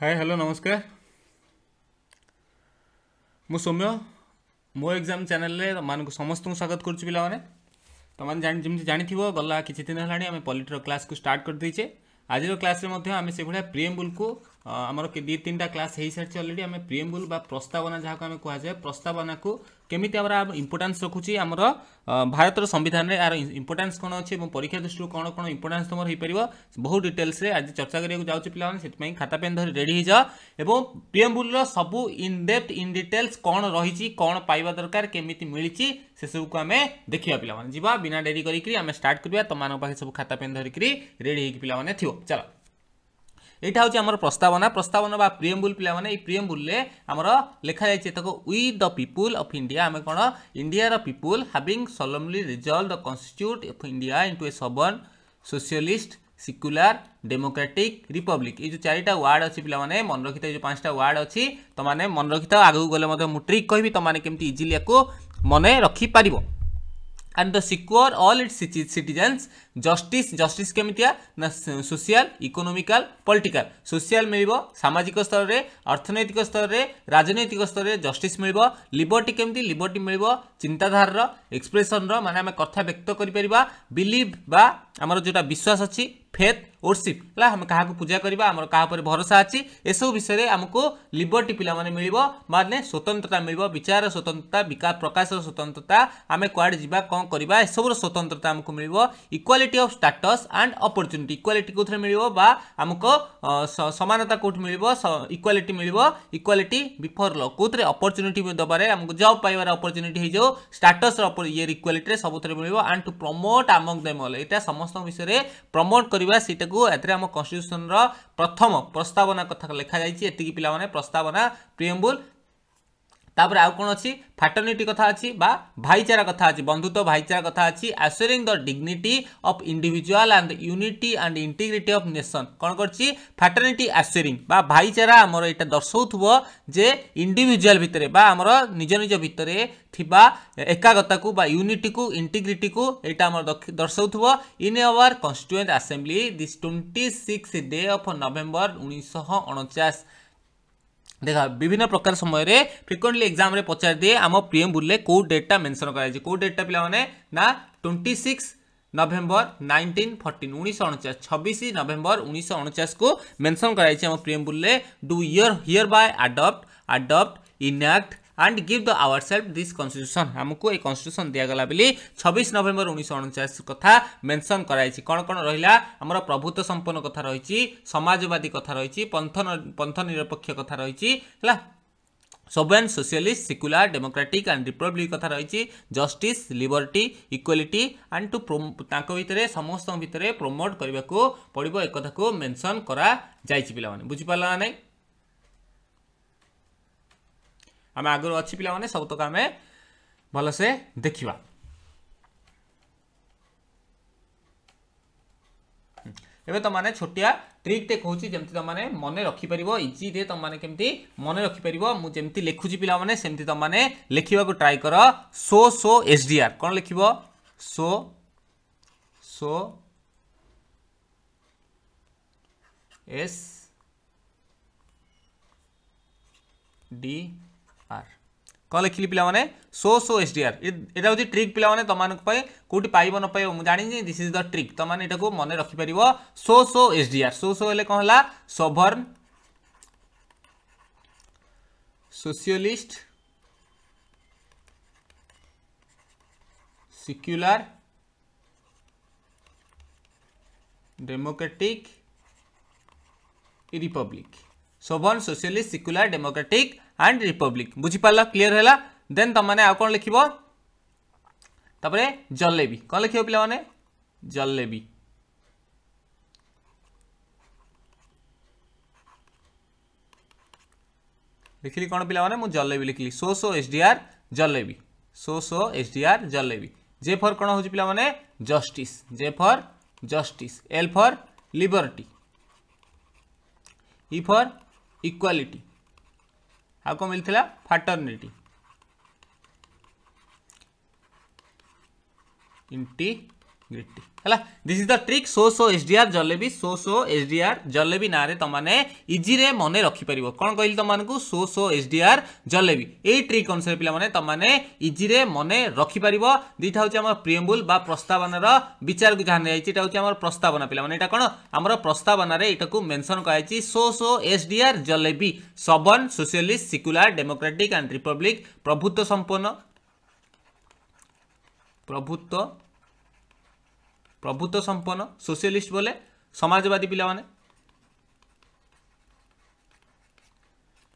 ହାଏ hello ନମସ୍କାର ମୁଁ ସୌମ୍ୟ ମୋ ଏକ୍ଜାମ୍ ଚ୍ୟାନେଲରେ ତମମାନଙ୍କୁ ସମସ୍ତଙ୍କୁ ସ୍ୱାଗତ କରୁଛି ପିଲାମାନେ ତମମାନେ ଜାଣି ଯେମିତି ଜାଣିଥିବ ଗଲା କିଛି ଦିନ ହେଲାଣି ଆମେ ପଲିଟିର କ୍ଲାସ୍କୁ ଷ୍ଟାର୍ଟ କରିଦେଇଛେ ଆଜିର କ୍ଲାସ୍ରେ ମଧ୍ୟ ଆମେ ସେଭଳିଆ ପ୍ରିଏମ୍ବୁଲ୍କୁ ଆମର ଦୁଇ ତିନିଟା କ୍ଲାସ୍ ହେଇସାରିଛି ଅଲରେଡ଼ି ଆମେ ପ୍ରିଏମ୍ବୁଲ୍ ବା ପ୍ରସ୍ତାବନା ଯାହାକୁ ଆମେ କୁହାଯାଏ ପ୍ରସ୍ତାବନାକୁ কেমিতি আবার ইম্পর্টান্স রখুছি আমার ভারতর সংবিধানের আর ইম্পর্টান্স কোণ অছে এবং পরীক্ষা দৃষ্টি কোণ কোণ ইম্পর্টান্স তোমার হয়েপার বহু ডিটেলসে আজ চর্চা করা যাচ্ছি পিলা সেই খাতা পেন ধরে রেডি হয়ে যাও এবং প্রিএম্বুলর সবু ইনডেপ্ট ইন ডিটেলস কোণ রয়েছে কোণ পাইবা দরকার কেমিতি মিছি সেসবুক আমি দেখা পিলা যা বিনা ডেরি করি আমি স্টার্ট করা তোমার পাখে সব খাতা পেন ধরিকি রেডি হয়ে পিলা থিও চলো এইটা হচ্ছে আমার প্রস্তাবনা প্রস্তাবনা বা প্রিএম্বুল পিলামানে এই প্রিএম্বুলে আমার লেখা যাই তাকে we the people of India আমি কোণ ইন্ডিয়ার people having solemnly resolved the constitute of India into a sovereign socialist secular democratic republic এই যে চারিটা ওয়ার্ড অছি পিলামানে মন রাখি এই যে পাঁচটা ওয়ার্ড অছি তোমাদের মন রাখি আগুক গেলে মধ্যে মু ট্রিক কহিবি তোমাদের কেমতি ইজিলি ইয়াকু মনে রাখি পারিব and to secure all its justice justice केमितिया ना सोशियाल इकोनोमिकाल पॉलिटिकल सोशियाल मिल सामाजिक स्तर में अर्थनैतिक स्तर में राजनैतिक स्तर में जस्टिस मिल लिबर्टी केमी लिबर्टी मिल चिंताधार एक्सप्रेसन रहा आम कथा व्यक्त कर बिलिव बा जोटा विश्वास अच्छी फेथ वर्शिप है आम क्या पूजा करवा क्या भरोसा अच्छी एसबू विषय आमको लिबर्टी पाने मिल माने स्वतंत्रता मिल विचार स्वतंत्रता विकास प्रकाश स्वतंत्रता आम कुआड़े जावा कौन करवा एसबूर स्वतंत्रता आमको मिल इक्वा equality of status and opportunity equality କେଉଁଥିରେ ମିଳିବ ବା ଆମକୁ ସମାନତା କେଉଁଠି ମିଳିବ ଇକ୍ୱାଲିଟି ମିଳିବ ଇକ୍ୱାଲିଟି ବିଫୋର୍ ଲ କେଉଁଥିରେ ଅପରଚ୍ୟୁନିଟି ଦେବାରେ ଆମକୁ ଜବ୍ ପାଇବାର ଅପରଚ୍ୟୁନିଟି ହୋଇଯାଉ ଷ୍ଟାଟସ୍ର ଇଏର ଇକ୍ୱାଲିଟିରେ ସବୁଥିରେ ମିଳିବ and to promote among them all ଏଇଟା ସମସ୍ତଙ୍କ ବିଷୟରେ ପ୍ରମୋଟ୍ କରିବା ସେଇଟାକୁ ଏଥିରେ ଆମ କନଷ୍ଟିଚ୍ୟୁସନ୍ର ପ୍ରଥମ ପ୍ରସ୍ତାବନା କଥା ଲେଖାଯାଇଛି ଏତିକି ପିଲାମାନେ ପ୍ରସ୍ତାବନା ପ୍ରିଏମ୍ବୁଲ୍ তারপরে আউ কোণ অছি ফ্যাটর্নিটি কথা আছে বা ভাইচারা কথা আছে বন্ধুত্ব ভাইচারা কথা আছে assuring the dignity of individual and unity and integrity of nation কোণ করছি ফ্যাটর্নিটি আসোরিং বা ভাইচারা আমার এটা দর্শাউব যে ইন্ডিভিজুয়াল ভিতরে বা আমার নিজ নিজ ভিতরে থিবা একাগ্রতাকু বা ইউনিটি ইন্টিগ্রিটি ইন্টিগ্রিটিকু এটা আমার দর্শাউব in our constituent assembly this twenty six day of November উনিশশো ଦେଖ ବିଭିନ୍ନ ପ୍ରକାର ସମୟରେ ଫ୍ରିକ୍ୱେଣ୍ଟଲି ଏକ୍ଜାମ୍ରେ ପଚାରିଦିଏ ଆମ ପ୍ରିଏମ୍ବୁଲରେ କେଉଁ ଡେଟ୍ଟା ମେନ୍ସନ୍ କରାଯାଇଛି କେଉଁ ଡେଟ୍ଟା ପିଲାମାନେ ନା twenty six November nineteen forty nine ଉଣେଇଶହ ଅଣଚାଶ ଛବିଶ ନଭେମ୍ବର ଉଣେଇଶହ ଅଣଚାଶକୁ ମେନ୍ସନ୍ କରାଯାଇଛି ଆମ ପ୍ରିଏମ୍ବୁଲରେ do here hereby adopt adopt enact and give the our self this constitution ଆମକୁ ଏଇ କନଷ୍ଟିଚ୍ୟୁସନ୍ ଦିଆଗଲା ବୋଲି ଛବିଶ ନଭେମ୍ବର ଉଣେଇଶହ ଅଣଚାଳିଶ କଥା ମେନ୍ସନ୍ କରାଯାଇଛି କ'ଣ କ'ଣ ରହିଲା ଆମର ପ୍ରଭୁତ୍ୱ ସମ୍ପନ୍ନ କଥା ରହିଛି ସମାଜବାଦୀ କଥା ରହିଛି ପନ୍ଥ ପନ୍ଥ ନିରପେକ୍ଷ କଥା ରହିଛି ହେଲା sovereign socialist secular democratic and republic କଥା ରହିଛି justice liberty equality and to ତାଙ୍କ ଭିତରେ ସମସ୍ତଙ୍କ ଭିତରେ ପ୍ରମୋଟ୍ କରିବାକୁ ପଡ଼ିବ ଏକଥାକୁ ମେନ୍ସନ୍ କରାଯାଇଛି ପିଲାମାନେ ବୁଝିପାରିଲା ନାହିଁ आम आगर अच्छी पे सब तक आम भलसे देखा एवं तुमने छोटिया ट्रिकटे कहूँ जमी तुमने मन रखिपार इजी दे तुमने केमती मन रखिपार मुझे लिखुच पाने से तुमने लिखा को ट्राए कर so so S D R कौन लिख सो सो एस डी আর କ'ଣ ଲେଖିଲି ପିଲାମାନେ so so S D R ଏଇଟା ହେଉଛି ଟ୍ରିକ୍ ପିଲାମାନେ ତମାନଙ୍କ ପାଇଁ କେଉଁଠି ପାଇବ ନ ପାଇବ ମୁଁ ଜାଣିଛି ଦିସ୍ ଇଜ୍ ଦ ଟ୍ରିକ୍ ତମାନେ ଏଇଟାକୁ ମନେ ରଖିପାରିବ so so S D R so so ହେଲେ କ'ଣ ହେଲା sovereign socialist secular democratic republic sovereign socialist secular democratic and republic ବୁଝିପାରିଲ क्लीयर है देन ତୁମମାନେ ଆଉ कौन लिख जलेबी कौन କ'ଣ पे ପିଲାମାନେ लिखिली कौन पे मुझे जलेबी लिखिली so so H D R jalebi so so H D R jalebi J for कौन हो पाने justice J for justice L for liberty E for equality ଆଉ କ'ଣ ମିଳିଥିଲା ଫାଟର୍ନିଟି ଇଣ୍ଟି গ্রিটি ହେଲା this is the trick so so S D R jalebi so so S D R jalebi ନାଁରେ ତୁମମାନେ ଇଜିରେ ମନେ ରଖିପାରିବ କ'ଣ କହିଲି ତୁମମାନଙ୍କୁ so so S D R jalebi ଏଇ ଟ୍ରିକ୍ ଅନୁସାରେ ପିଲାମାନେ ତୁମମାନେ ଇଜିରେ ମନେ ରଖିପାରିବ ଦୁଇଟା ହେଉଛି ଆମର ପ୍ରିଏମ୍ବୁଲ୍ ବା ପ୍ରସ୍ତାବନାର ବିଚାରକୁ ଯାହା ନିଆଯାଇଛି ଏଇଟା ହେଉଛି ଆମର ପ୍ରସ୍ତାବନା ପିଲାମାନେ ଏଇଟା କ'ଣ ଆମର ପ୍ରସ୍ତାବନାରେ ଏଇଟାକୁ ମେନ୍ସନ୍ କରାଯାଇଛି so so S D R jalebi sovereign socialist secular democratic and republic ପ୍ରଭୁତ୍ୱ ସମ୍ପନ୍ନ ପ୍ରଭୁତ୍ୱ ପ୍ରଭୁତ୍ୱ ସମ୍ପନ୍ନ ସୋସିଆଲିଷ୍ଟ ବୋଲେ ସମାଜବାଦୀ ପିଲାମାନେ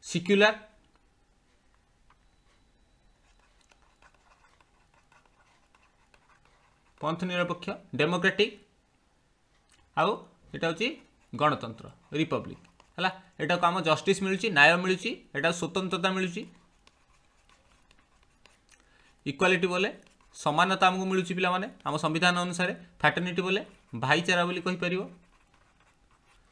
ସିକ୍ୟୁଲାର ପନ୍ଥ ନିରପେକ୍ଷ ଡେମୋକ୍ରାଟିକ୍ ଆଉ ଏଇଟା ହେଉଛି ଗଣତନ୍ତ୍ର ରିପବ୍ଲିକ୍ ହେଲା ଏଇଟାକୁ ଆମ ଜଷ୍ଟିସ୍ ମିଳୁଛି ନ୍ୟାୟ ମିଳୁଛି ଏଇଟା ସ୍ୱତନ୍ତ୍ରତା ମିଳୁଛି ଇକ୍ୱାଲିଟି ବୋଲେ ସମାନତା ଆମକୁ ମିଳୁଛି ପିଲାମାନେ ଆମ ସମ୍ବିଧାନ ଅନୁସାରେ ଫ୍ରାଟର୍ନିଟି ବୋଲେ ଭାଇଚାରା ବୋଲି କହିପାରିବ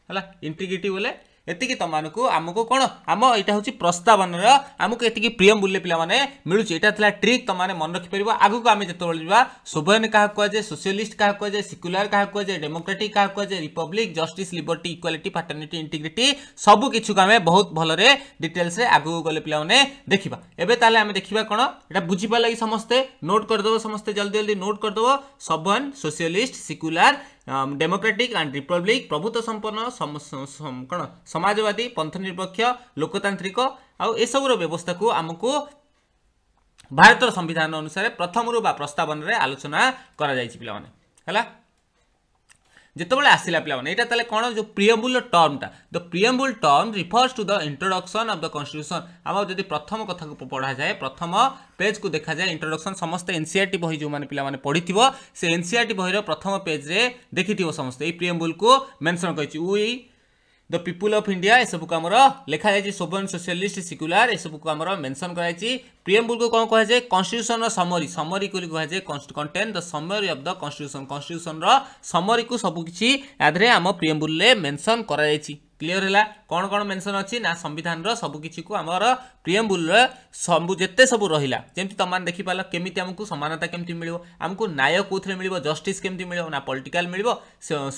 ହେଲା ଇଣ୍ଟିଗ୍ରିଟି ବୋଲେ ଏତିକି ତୁମମାନଙ୍କୁ ଆମକୁ କ'ଣ ଆମ ଏଇଟା ହେଉଛି ପ୍ରସ୍ତାବନାର ଆମକୁ ଏତିକି ପ୍ରିୟମ ବୁଲିଲେ ପିଲାମାନେ ମିଳୁଛି ଏଇଟା ଥିଲା ଟ୍ରିକ୍ ତୁମମାନେ ମନେ ରଖିପାରିବ ଆଗକୁ ଆମେ ଯେତେବେଳେ ଯିବା ଶୋଭନ କାହାକୁ କୁହାଯାଏ ସୋସିଆଲିଷ୍ଟ କାହାକୁ କୁହାଯାଏ ସିକୁଲାର କାହାକୁ କୁହାଯାଏ ଡେମୋକ୍ରାଟିକ୍ କାହାକୁ କୁହାଯାଏ republic justice liberty equality fraternity integrity ସବୁ କିଛିକୁ ଆମେ ବହୁତ ଭଲରେ ଡିଟେଲ୍ସରେ ଆଗକୁ ଗଲେ ପିଲାମାନେ ଦେଖିବା ଏବେ ତାହେଲେ ଆମେ ଦେଖିବା କ'ଣ ଏଇଟା ବୁଝିବା ଲାଗି ସମସ୍ତେ ନୋଟ୍ କରିଦେବ ସମସ୍ତେ ଜଲ୍ଦି ଜଲ୍ଦି ନୋଟ୍ କରିଦେବ sovereign socialist secular democratic and republic ପ୍ରଭୁତ୍ୱ ସମ୍ପନ୍ନ କ'ଣ ସମାଜବାଦୀ ପନ୍ଥ ନିରପେକ୍ଷ ଲୋକତାନ୍ତ୍ରିକ ଆଉ ଏସବୁର ବ୍ୟବସ୍ଥାକୁ ଆମକୁ ଭାରତର ସମ୍ବିଧାନ ଅନୁସାରେ ପ୍ରଥମରୁ ବା ପ୍ରସ୍ତାବନାରେ ଆଲୋଚନା କରାଯାଇଛି ପିଲାମାନେ ହେଲା যেতবে আসলে পিলামানে এটা তাহলে কোণ যে প্রিএম্বুল টর্মটা the preamble term refers to the introduction of the constitution আমার যদি প্রথম কথা পড়া যায় প্রথম পেজ কু দেখা যায় ইন্ট্রোডকশন সমস্ত এনসিআরটি বই যে পিলামানে পড়িথিব সে এনসিআরটি বইর প্রথম পেজরে দেখিথিব সমস্ত এই প্রিএম্বুল কু মেনশন করেছি we the people of India ଏସବୁକୁ ଆମର ଲେଖାଯାଇଛି ସୋଭରନ୍ ସୋସିଆଲିଷ୍ଟ ସିକୁଲାର ଏସବୁକୁ ଆମର ମେନସନ୍ କରାଯାଇଛି ପ୍ରିଏମ୍ବୁଲକୁ କ'ଣ କୁହାଯାଏ କନଷ୍ଟିଟ୍ୟୁସନର ସମରି ସମରିକୁ କୁହାଯାଏ contains the summary of the constitution କନଷ୍ଟିଟ୍ୟୁସନର ସମରିକୁ ସବୁକିଛି ୟା ଦେହରେ ଆମ ପ୍ରିଏମ୍ବୁଲରେ ମେନସନ୍ କରାଯାଇଛି ক্লিয়র হল কোণ কোণ মেনশন অছি না সংবিধানর সবুকিছি আমার প্রিয়ম্বুলর সবু যেতে সবু রহিলা যেমি তোমার দেখিপাল কেমিতি আমি সমানতা কেমিতি মিলব আমি ন্যায় কোথায় মিলব জস্টিস কেমিতি মিলব না পলিটিকাল মিলব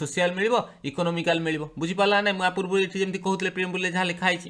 সোশিয়াল মিলব ইকোনোমিকাল মিলব বুঝিপারা না মু পূর্ব এটি যেমি কুলে প্রিয়ম্বুলে যা লেখা হয়েছে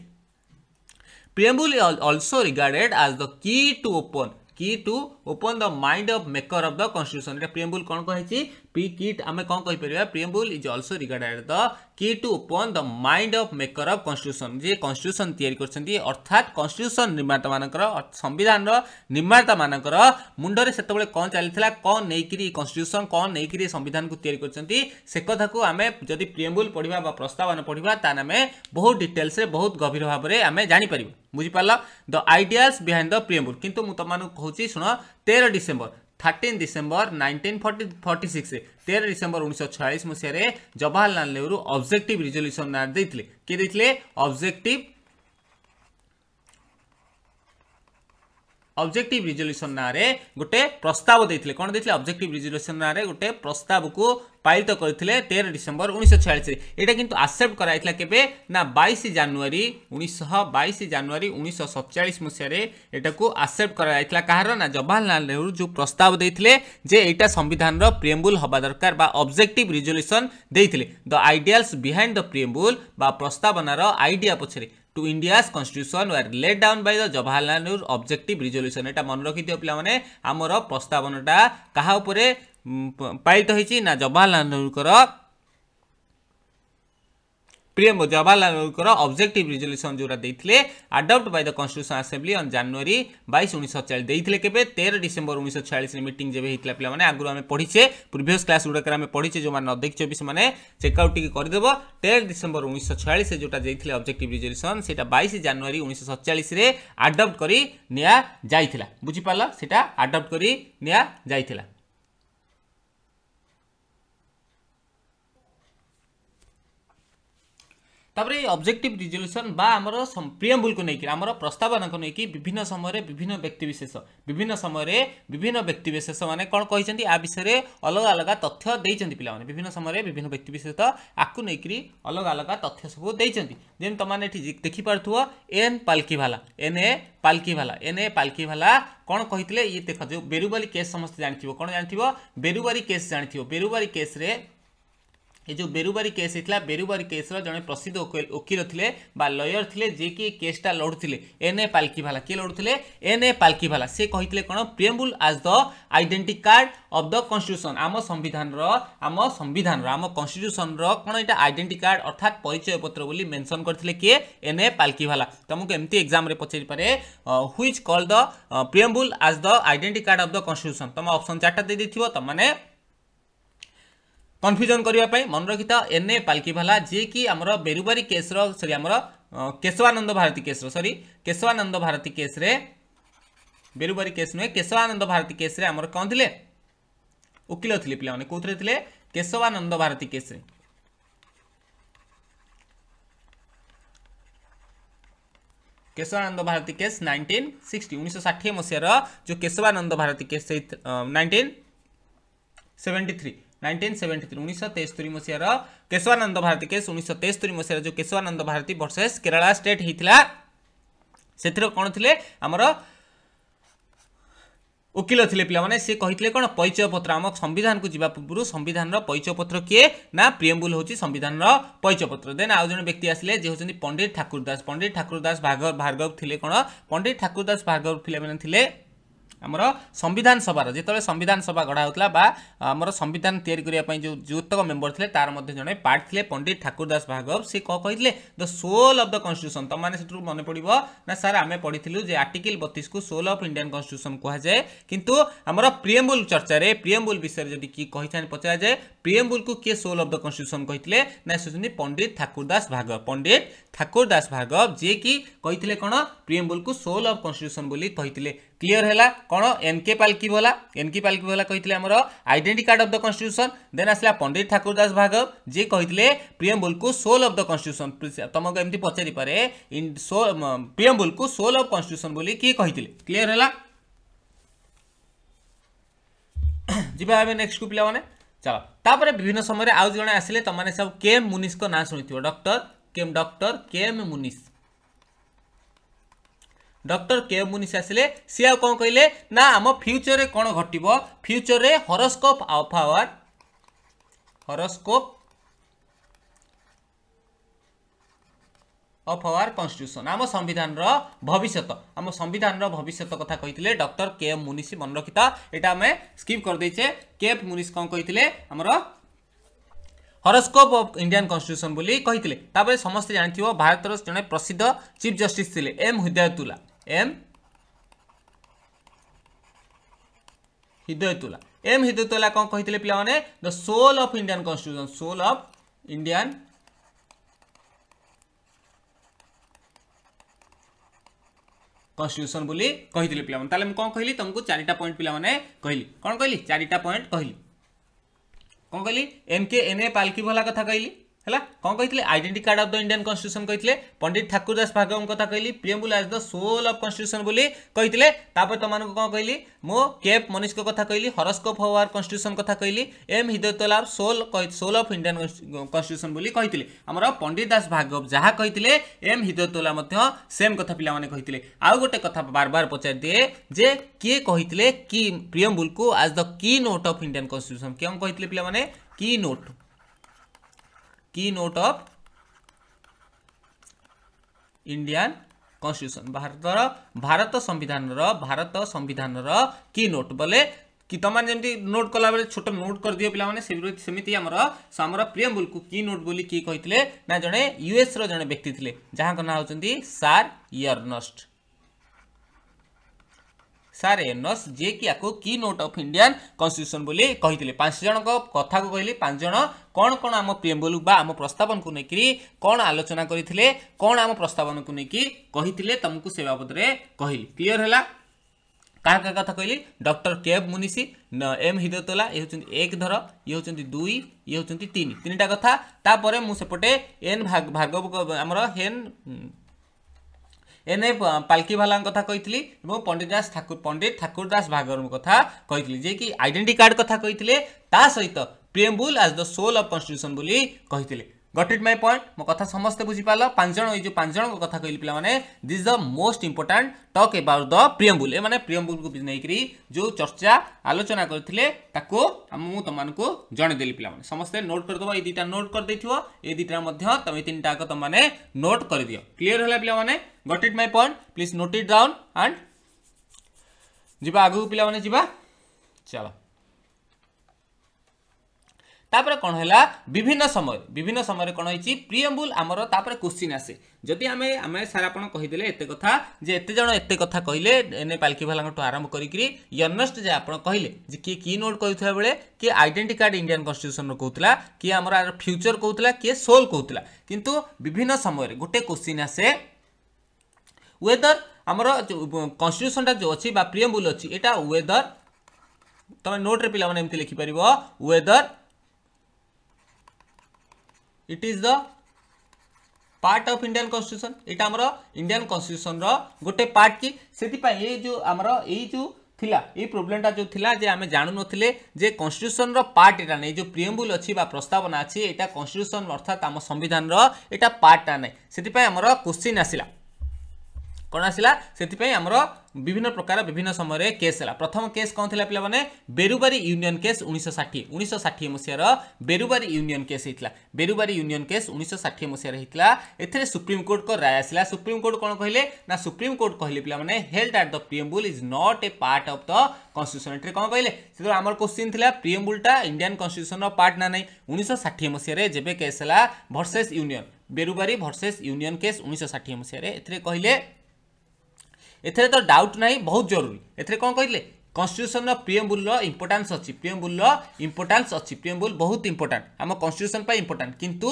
প্রিয়ম্বুল also regarded as the key to open key to open the mind of maker of the constitution এটা ପ୍ରିଏମ୍ବୁଲ୍ କ'ଣ କହିଛି P किट आम कौन कही परिया preamble is also regarded the key to open the of of maker of constitution जे constitution तयारी अर्थात constitution निर्माता मानकर संविधान निर्माता मानकर मुंड रे सेतबेले कोन चलिथिला कोन नेकिरी constitution कोन संविधान को तयारी करछन्ती से कथा को आमे जदि preamble पढिबा बा प्रस्तावना पढिबा तान बहुत डिटेल्स रे बहुत गभर भाव में आम जापर परिबा the ideas behind the preamble कितु मु तमानु कहूची सुनो 13 December thirteen December nineteen forty forty six तेरह दिसंबर उन्नीस सौ छियालीस मसीह जवाहरलाल नेहरू अब्जेक्ट रिजोल्यूशन नारे किए देते अब्जेक्टिव অবজেক্টিভ রিজল্যুশন নাঁরে গোটে প্রস্তাব দিয়ে কোণ দিয়ে অবজেক্টিভ রিজল্যুশন নাঁরে গোটে প্রস্তাবকু পালিত করে তের ডিসেম্বর উনিশশো ছয়াশে এটা কিন্তু আকসেপ্ট করা হয়েছিল কেবে না বাইশ জানুয়ারি উনিশশহ বাইশ জানুয়ারি উনিশশো সতচাশ মশায় এটা আকসেপ্ট করা হয়েছিল কাহার না জওয়াহরলাল নেহরু যে প্রস্তাব দিয়ে যে এইটা সংবিধানর প্রিএম্বুল হওয়া দরকার বা অবজেক্টিভ রিজল্যুশন দিয়ে দ আইডিয়ালস বিহাইন্ড দ প্রিএম্বুল বা প্রস্তাবনার আইডিয়া পছরে to India's constitution were laid down by the Jawaharlal Nehru objective resolution এটা মনে রাখিদিও পিলামানে আমার প্রস্তাবনাটা কাহা উপরে পালিত হয়েছি না জওয়াহরলাল নেহরুঙ্কর প্রিয়ম জওয়াহরলাল অবজেক্টিভ রিজলুশন যেটা দিয়ে adopt by the constitution assembly on January বাইশ উনিশশো চাশ দিয়ে কেবে তের ডিসেম্বর উনিশশো ছয়াশে মিটিং যে হয়েছিল পিলামানে আগর আমি পড়িছে প্রিভিয়স ক্লাস গুড়াকে আমি পড়িছে যে নদেখিছে বি সে চেকআউট টিকি করেদেব তের ডিসেম্বর উনিশশো ছয়াশে যেটা দিয়ে অবজেক্টিভ রিজলুশন সেটা বাইশ জানুয়ারি উনিশশো সতচাশে আডপ্ট করে নিয়া যাই বুঝিপার সেটা আডপ্ট করে নিয়া যাই ତାପରେ ଏଇ ଅବଜେକ୍ଟିଭ୍ ରିଜଲ୍ୟୁସନ୍ ବା ଆମର ପ୍ରିୟମ୍ବୁଲ୍କୁ ନେଇକି ଆମର ପ୍ରସ୍ତାବନାକୁ ନେଇକି ବିଭିନ୍ନ ସମୟରେ ବିଭିନ୍ନ ବ୍ୟକ୍ତିବିଶେଷ ବିଭିନ୍ନ ସମୟରେ ବିଭିନ୍ନ ବ୍ୟକ୍ତିବିଶେଷମାନେ କ'ଣ କହିଛନ୍ତି ଆ ବିଷୟରେ ଅଲଗା ଅଲଗା ତଥ୍ୟ ଦେଇଛନ୍ତି ପିଲାମାନେ ବିଭିନ୍ନ ସମୟରେ ବିଭିନ୍ନ ବ୍ୟକ୍ତିବିଶେଷ ଆକୁ ନେଇକରି ଅଲଗା ଅଲଗା ତଥ୍ୟ ସବୁ ଦେଇଛନ୍ତି ଯେମିତି ତୁମମାନେ ଏଠି ଦେଖିପାରୁଥିବ N Palkhivala N A Palkhivala N A Palkhivala କ'ଣ କହିଥିଲେ ଇଏ ଦେଖ ଯେଉଁ ବେରୁବାଲି କେସ୍ ସମସ୍ତେ ଜାଣିଥିବ କ'ଣ ଜାଣିଥିବ ବେରୁବାରି କେସ୍ ଜାଣିଥିବ ବେରୁବାରି କେସ୍ରେ ଏ ଯେଉଁ ବେରୁବାରୀ କେସ୍ ହେଇଥିଲା ବେରୁବାରୀ କେସ୍ର ଜଣେ ପ୍ରସିଦ୍ଧ ଓକିଲ ଥିଲେ ବା ଲୟର ଥିଲେ ଯିଏକି କେସ୍ଟା ଲଢ଼ୁଥିଲେ ଏନ୍ ଏ ପାଲକିଭାଲା କିଏ ଲଢ଼ୁଥିଲେ ଏନ୍ ଏ ପାଲକିଭାଲା ସେ କହିଥିଲେ କ'ଣ preamble as the identity card of the constitution ଆମ ସମ୍ବିଧାନର ଆମ ସମ୍ବିଧାନର ଆମ କନଷ୍ଟିଟ୍ୟୁସନ୍ର କ'ଣ ଏଇଟା ଆଇଡେଣ୍ଟି କାର୍ଡ଼ ଅର୍ଥାତ୍ ପରିଚୟ ପତ୍ର ବୋଲି ମେନ୍ସନ୍ କରିଥିଲେ କିଏ ଏନ୍ ଏ ପାଲକିଭାଲା ତୁମକୁ ଏମିତି ଏକ୍ଜାମ୍ରେ ପଚାରିପାରେ who's call the preamble as the identity card of the constitution ତୁମ ଅପସନ୍ ଚାରିଟା ଦେଇଦେଇଥିବ ତୁମମାନେ कन्फ्यूजन करने मन था एन ए पालकीभाला जीकि आम बेरुबारी केस्र सरी आम केशवानंद भारती केस्र सरी केशवानंद भारती केस्रे बेरुबारी केस नुहे केशवानंद भारती केस्रे कौन थे वकिल थे पे कौन थे केशवानंद भारती केस्रे Kesavananda Bharati case nineteen sixty उन्नीस षाठी मसीहार जो Kesavananda Bharati case nineteen seventy three nineteen seventy three उन्नीस तेस्तरी मसीहार केशवानंद भारती केस उन्नीस तेस्तरी मसीहार जो केशवानंद भारती भर्सेस केरला स्टेट होता से कौन थे आमर উকিল লে পিলামানে সে কে কোণ পরিচয়পত্র আমার সংবিধান যা পূর্ব সংবিধানর পরিচয়পত্র কি না প্রিএম্বুল হচ্ছে সংবিধানর পরিচয়পত্র দেন আউ জন ব্যক্তি আসলে যে হচ্ছেন পণ্ডিত ঠাকুর দাস পণ্ডিত ঠাকুর দাস ভার্গব লে কোণ পণ্ডিত ঠাকুর দাস ভার্গব পিলামানে লে ଆମର ସମ୍ବିଧାନ ସଭାର ଯେତେବେଳେ ସମ୍ବିଧାନ ସଭା ଗଢ଼ା ହେଉଥିଲା ବା ଆମର ସମ୍ବିଧାନ ତିଆରି କରିବା ପାଇଁ ଯେଉଁ ଯୁତକ ମେମ୍ବର ଥିଲେ ତାର ମଧ୍ୟ ଜଣେ ପାର୍ଟ ଥିଲେ ପଣ୍ଡିତ ଠାକୁରଦାସ ଭାଗବ ସେ କ'ଣ କହିଥିଲେ the soul of the constitution ତୁମମାନେ ସେଠୁ ମନେ ପଡ଼ିବ ନା ସାର୍ ଆମେ ପଢ଼ିଥିଲୁ ଯେ ଆର୍ଟିକିଲ୍ ବତିଶକୁ ସୋଲ୍ ଅଫ୍ ଇଣ୍ଡିଆନ୍ କନଷ୍ଟିଟ୍ୟୁସନ୍ କୁହାଯାଏ କିନ୍ତୁ ଆମର ପ୍ରିଏମ୍ବୁଲ୍ ଚର୍ଚ୍ଚାରେ ପ୍ରିଏମ୍ବୁଲ୍ ବିଷୟରେ ଯଦି କି କହିଥାନ୍ତି ପଚରାଯାଏ ପ୍ରିଏମ୍ବୁଲ୍କୁ କିଏ ସୋଲ୍ ଅଫ୍ ଦ କନଷ୍ଟିଟ୍ୟୁସନ୍ କହିଥିଲେ ନା ସେ ହେଉଛନ୍ତି ପଣ୍ଡିତ ଠାକୁର ଦାସ ଭାଗବ ପଣ୍ଡିତ ଠାକୁର ଦାସ ଭାଗବ ଯିଏକି କହିଥିଲେ କ'ଣ ପ୍ରିଏମ୍ବୁଲ୍କୁ ସୋଲ୍ ଅଫ୍ କନଷ୍ଟିଟ୍ୟୁସନ୍ ବୋଲି କହିଥିଲେ କ୍ଲିୟର ହେଲା କ'ଣ ଏନ୍ କେ ପାଲକି ଭୋଲା ଏନ୍ କେ ପାଲକି ଭୋଲା କହିଥିଲେ ଆମର identity card of the constitution then ଆସିଲା ପଣ୍ଡିତ ଠାକୁର ଦାସ ଭାଗବ ଯିଏ କହିଥିଲେ ପ୍ରିଏମ୍ବୁଲ୍କୁ ସୋଲ୍ ଅଫ୍ ଦ କନଷ୍ଟିଟ୍ୟୁସନ୍ ତୁମକୁ ଏମିତି ପଚାରିପାରେ ସୋ ପ୍ରିଏମ୍ବୁଲ୍କୁ ସୋଲ୍ ଅଫ୍ କନଷ୍ଟିଟ୍ୟୁସନ୍ ବୋଲି କିଏ କହିଥିଲେ କ୍ଲିୟର ହେଲା ଯିବା ଏବେ ନେକ୍ସଟକୁ ପିଲାମାନେ ଚାଲ ତାପରେ ବିଭିନ୍ନ ସମୟରେ ଆଉ ଜଣେ ଆସିଲେ ତମମାନେ ସବୁ କେ ଏମ୍ ମୁନିଷଙ୍କ ନାଁ ଶୁଣିଥିବ doctor K doctor K M Munshi doctor K M Munshi ଆସିଲେ ସିଏ ଆଉ କ'ଣ କହିଲେ ନା ଆମ ଫ୍ୟୁଚରରେ କ'ଣ ଘଟିବ ଫ୍ୟୁଚରରେ horoscope of our horoscope of our constitution ଆମ ସମ୍ବିଧାନର ভবিষ্যৎ ଆମ ସମ୍ବିଧାନର ভবিষ্যৎ কথা କହିଥିଲେ ଡକ୍ଟର କେ ଏମ୍ ମୁନିସି ମନେ ରଖିଥା ଏଇଟା ଆମେ ସ୍କିପ୍ କରିଦେଇଛେ କେ ଏଫ୍ ମୁନିସି କ'ଣ କହିଥିଲେ ଆମର হরস্কোপ অফ ইন্ডিয়ান কনস্টিটিউশন বলে কে তাপরে সমস্ত জাঁথিব ভারতের জন প্রসিদ্ধ চিফ জস্টিস লে M Hidayatullah M Hidayatullah M Hidayatullah কম কে পিলা মানে the soul of Indian constitution soul of Indian constitution বলে কহিলি পিলা তাহলে মু কোন কহিলি তোমাকে চারিটা পয়েন্ট পিলা মানে কহিলি কোন কহিলি চারিটা পয়েন্ট কহিলি কোন কহিলি এম কে এন এ পালকি ভোলা কথা কহিলি ହେଲା କ'ଣ କହିଥିଲେ identity card of the Indian constitution କହିଥିଲେ ପଣ୍ଡିତ ଠାକୁରଦାସ ଭାଗବଙ୍କ କଥା କହିଲି preamble as the soul of constitution ବୋଲି କହିଥିଲେ ତାପରେ ତୁମମାନଙ୍କୁ କ'ଣ କହିଲି ମୁଁ କେପ୍ ମନିଷଙ୍କ କଥା କହିଲି ହରସ୍କୋପ୍ ଅଫ୍ ଆୱାର କନଷ୍ଟିଟ୍ୟୁସନ୍ କଥା କହିଲି ଏମ୍ ହିଦତଲାର soul soul of Indian constitution ବୋଲି କହିଥିଲେ ଆମର ପଣ୍ଡିତ ଦାସ ଭାଗବ ଯାହା କହିଥିଲେ ଏମ୍ ହିଦତୋଲା ମଧ୍ୟ ସେମ୍ କଥା ପିଲାମାନେ କହିଥିଲେ ଆଉ ଗୋଟେ କଥା ବାରବାର ପଚାରି ଦିଏ ଯେ କିଏ କହିଥିଲେ କି ପ୍ରିଏମ୍ବୁଲ୍କୁ ଆଜ୍ ଦ କି ନୋଟ୍ ଅଫ୍ ଇଣ୍ଡିଆନ୍ କନଷ୍ଟିଟ୍ୟୁସନ୍ କେଉଁ କହିଥିଲେ ପିଲାମାନେ କି note note of Indian constitution Bharat Bharat संविधान भारत संविधान की नोट बोले कि तुमने जमी नोट कलाबे छोट नोट कर दियो पे सेमती आमर आम प्रियमुल को की नोट बोली किए कहते ना जड़े यूएस रे व्यक्ति थिले जहाँ ना होती सार यर्नस्ट ସାର୍ ଏନ୍ ଏସ୍ ଯିଏକି ୟାକୁ କି ନୋଟ୍ ଅଫ୍ ଇଣ୍ଡିଆନ୍ କନଷ୍ଟିଟ୍ୟୁସନ୍ ବୋଲି କହିଥିଲେ ପାଞ୍ଚ ଜଣଙ୍କ କଥାକୁ କହିଲି ପାଞ୍ଚ ଜଣ କ'ଣ କ'ଣ ଆମ ପ୍ରିଏମ୍ବଲ୍ ବା ଆମ ପ୍ରସ୍ତାବନକୁ ନେଇକରି କ'ଣ ଆଲୋଚନା କରିଥିଲେ କ'ଣ ଆମ ପ୍ରସ୍ତାବନକୁ ନେଇକି କହିଥିଲେ ତୁମକୁ ସେ ବାବଦରେ କହିଲି କ୍ଲିଅର୍ ହେଲା କାହା କାହା କଥା କହିଲି doctor K Munshi M Hidayatullah ଇଏ ହେଉଛନ୍ତି ଏକ ଧର ଇଏ ହେଉଛନ୍ତି ଦୁଇ ଇଏ ହେଉଛନ୍ତି ତିନି ତିନିଟା କଥା ତାପରେ ମୁଁ ସେପଟେ ଏନ୍ ଭାର୍ଗବ ଆମର ହେନ୍ এনে পালকিভালাঙ্ কথা কইলি এবং পণ্ডিত দাস ঠাকুর পণ্ডিত ঠাকুর দাস ভাগবত কথা কইলি যে কি আইডেন্টি কার্ড কথা কইলে তা সহিত প্রিএম্বুল as the soul of constitution বলে কইলে গট ইট মাই পয়েন্ট মো কথা সমস্তে বুঝিপাল পাঁচ জন এই যে পাঁচ জনক কথা কহিলি পিলা মানে this the most important talk about the preamble এ মানে প্রিয়ম্বুলকু নেইকি যে চর্চা আলোচনা করলে তাকে আমি তোমাকে জনাইদেলি পিলা মানে সমস্তে নোট করেদেব এই দুইটা নোট করেদেইথ এই দুইটার মধ্যে তুমি তিনটাক তোমাকে নোট করে দিও ক্লিয়ার হল পিলা মানে got it my point please note it down and যা আগুক পিলা মানে যা চলো তাপরে কোণ হল বিভিন্ন সময় বিভিন্ন সময় কোণ হয়েছি প্রিএম্বুল আমার তাপরে কোশ্চিন আসে যদি আমি আমি স্যার আপনার কহিদেলে এত কথা যে এত জন এত কথা কহিলে এনে পালকিভালাঙ্কু আরম্ভ করি ইয়নস্ট যে আপনার কহিলে যে কি কি নোট কইতলা বেলে কি আইডেন্টি কার্ড ইন্ডিয়ান কনস্টিট্যুসন কৌতলা কি আমার ফ্যুচর কৌতলা কি সোল কৌতলা কিন্তু বিভিন্ন সময় গোটে কোশ্চিন আসে ওয়েদর আমার কনস্টিট্যুসনটা যে অছি বা প্রিএম্বুল অছি এটা ওয়েদর তুমি নোট্রে পিলা এমতি লিখিপার whether it is the part of Indian constitution এটা আমার ইন্ডিয়ান কনস্টিट्यूशन র গোটে পার্ট কি সেপাই এই যে আমার এই যে ଥିଲା ଏଇ ପ୍ରୋବ୍ଲେମଟା ଯେଉଁ ଥିଲା ଯେ ଆମେ ଜାଣୁନଥିଲେ ଯେ କନଷ୍ଟିଟ୍ୟୁସନର ପାର୍ଟ ଏଇଟା ନାହିଁ ଯେଉଁ ପ୍ରିଏମ୍ବୁଲ୍ ଅଛି ବା ପ୍ରସ୍ତାବନା ଅଛି ଏଇଟା କନଷ୍ଟିଟ୍ୟୁସନ ଅର୍ଥାତ୍ ଆମ ସମ୍ବିଧାନର ଏଇଟା ପାର୍ଟଟା ନାହିଁ ସେଥିପାଇଁ ଆମର କୋଶ୍ଚିନ୍ ଆସିଲା କ'ଣ ଆସିଲା ସେଥିପାଇଁ ଆମର ବିଭିନ୍ନ ପ୍ରକାର ବିଭିନ୍ନ ସମୟରେ କେସ୍ ହେଲା ପ୍ରଥମ କେସ୍ କ'ଣ ଥିଲା ପିଲାମାନେ ବେରୁବାରୀ ୟୁନିୟନ୍ କେସ୍ ଉଣେଇଶହ ଷାଠିଏ ଉଣେଇଶହ ଷାଠିଏ ମସିହାର ବେରୁବାରୀ ୟୁନିୟନ୍ କେସ୍ ହେଇଥିଲା ବେରୁବାରୀ ୟୁନିୟନ୍ କେସ୍ ଉଣେଇଶହ ଷାଠିଏ ମସିହାରେ ହେଇଥିଲା ଏଥିରେ ସୁପ୍ରିମକୋର୍ଟଙ୍କ ରାୟ ଆସିଲା ସୁପ୍ରିମକୋର୍ଟ କ'ଣ କହିଲେ ନା ସୁପ୍ରିମକୋର୍ଟ କହିଲେ ପିଲାମାନେ held that the preamble is not a part of the constitution ଏଥିରେ କ'ଣ କହିଲେ ସେତେବେଳେ ଆମର କୋଶ୍ଚିନ୍ ଥିଲା ପ୍ରିଏମ୍ବୁଲ୍ଟା ଇଣ୍ଡିଆନ୍ କନଷ୍ଟିଟ୍ୟୁସନ୍ର ପାର୍ଟ ନା ନାହିଁ ଉଣେଇଶହ ଷାଠିଏ ମସିହାରେ ଯେବେ କେସ୍ ହେଲା versus union Berubari versus union case ଉଣେଇଶହ ଷାଠିଏ ମସିହାରେ ଏଥିରେ କହିଲେ ଏଥିରେ ତ ଡାଉଟ୍ ନାହିଁ ବହୁତ ଜରୁରୀ ଏଥିରେ କ'ଣ କହିଲେ କନଷ୍ଟିଟ୍ୟୁସନର ପ୍ରିଏମ୍ବୁଲର ଇମ୍ପୋର୍ଟାନ୍ସ ଅଛି ପ୍ରିଏମ୍ବୁଲର ଇମ୍ପୋର୍ଟାନ୍ସ ଅଛି ପ୍ରିଏମ୍ବୁଲ ବହୁତ ଇମ୍ପୋର୍ଟାଣ୍ଟ ଆମ କନଷ୍ଟିଟ୍ୟୁସନ ପାଇଁ ଇମ୍ପୋର୍ଟାଣ୍ଟ କିନ୍ତୁ